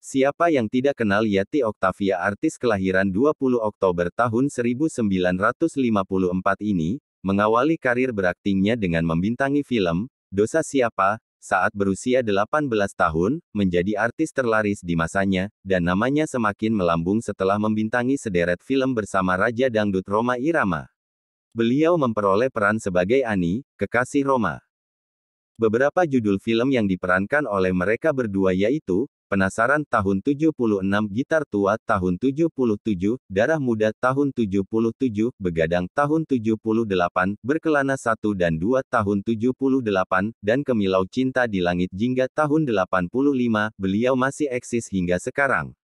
Siapa yang tidak kenal Yati Octavia artis kelahiran 20 Oktober tahun 1954 ini, mengawali karir beraktingnya dengan membintangi film, Dosa Siapa, saat berusia 18 tahun, menjadi artis terlaris di masanya, dan namanya semakin melambung setelah membintangi sederet film bersama Raja Dangdut Roma Irama. Beliau memperoleh peran sebagai Ani, kekasih Roma. Beberapa judul film yang diperankan oleh mereka berdua yaitu Penasaran tahun 76 Gitar tua tahun 77, Darah muda tahun 77, Begadang tahun 78, Berkelana satu dan dua tahun 78, dan Kemilau Cinta di Langit Jingga tahun 85, beliau masih eksis hingga sekarang.